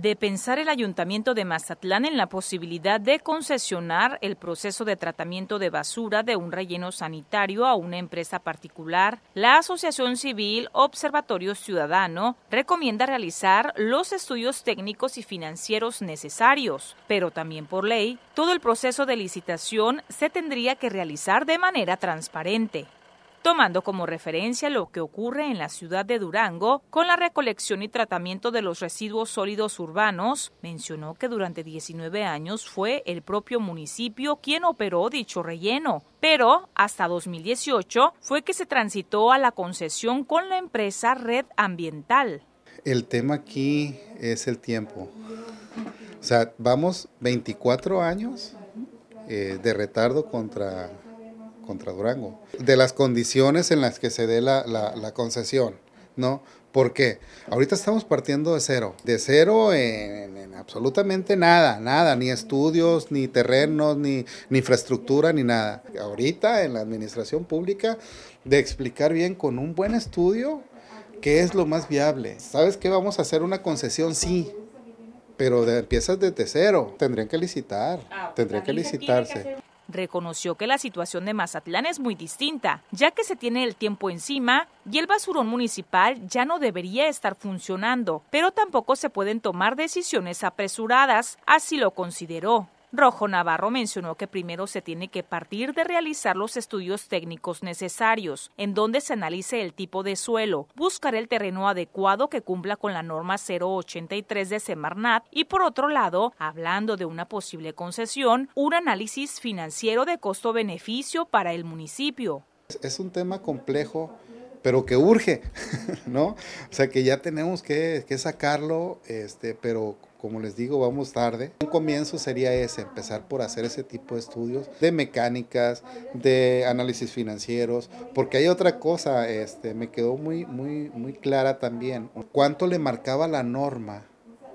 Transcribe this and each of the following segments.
de pensar el Ayuntamiento de Mazatlán en la posibilidad de concesionar el proceso de tratamiento de basura de un relleno sanitario a una empresa particular, la Asociación Civil Observatorio Ciudadano recomienda realizar los estudios técnicos y financieros necesarios, pero también por ley, todo el proceso de licitación se tendría que realizar de manera transparente tomando como referencia lo que ocurre en la ciudad de Durango con la recolección y tratamiento de los residuos sólidos urbanos, mencionó que durante 19 años fue el propio municipio quien operó dicho relleno, pero hasta 2018 fue que se transitó a la concesión con la empresa Red Ambiental. El tema aquí es el tiempo. O sea, vamos 24 años eh, de retardo contra contra Durango, de las condiciones en las que se dé la, concesión, ¿no? Porque ahorita estamos partiendo de cero, de cero en, absolutamente nada, nada, ni estudios, ni terrenos, ni, infraestructura, ni nada. Ahorita en la administración pública, de explicar bien con un buen estudio qué es lo más viable. ¿Sabes qué? Vamos a hacer una concesión, sí, pero de, empiezas desde cero. Tendrían que licitar, ah, tendrían que licitarse reconoció que la situación de Mazatlán es muy distinta, ya que se tiene el tiempo encima y el basurón municipal ya no debería estar funcionando, pero tampoco se pueden tomar decisiones apresuradas, así lo consideró. Rojo Navarro mencionó que primero se tiene que partir de realizar los estudios técnicos necesarios, en donde se analice el tipo de suelo, buscar el terreno adecuado que cumpla con la norma 083 de Semarnat y por otro lado, hablando de una posible concesión, un análisis financiero de costo-beneficio para el municipio. Es un tema complejo pero que urge, ¿no? O sea, que ya tenemos que, que sacarlo, este, pero como les digo, vamos tarde. Un comienzo sería ese, empezar por hacer ese tipo de estudios de mecánicas, de análisis financieros, porque hay otra cosa, este, me quedó muy, muy, muy clara también, cuánto le marcaba la norma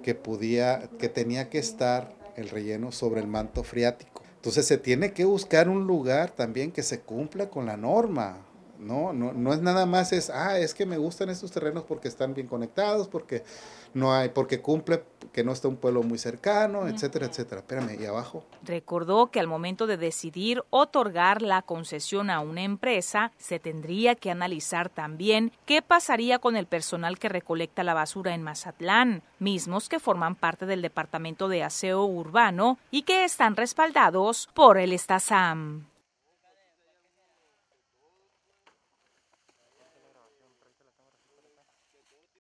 que podía, que tenía que estar el relleno sobre el manto freático. Entonces se tiene que buscar un lugar también que se cumpla con la norma. No, no, no es nada más es, ah, es que me gustan estos terrenos porque están bien conectados, porque no hay, porque cumple que no está un pueblo muy cercano, etcétera, etcétera. Espérame, y abajo. Recordó que al momento de decidir otorgar la concesión a una empresa, se tendría que analizar también qué pasaría con el personal que recolecta la basura en Mazatlán, mismos que forman parte del Departamento de Aseo Urbano y que están respaldados por el Estasam.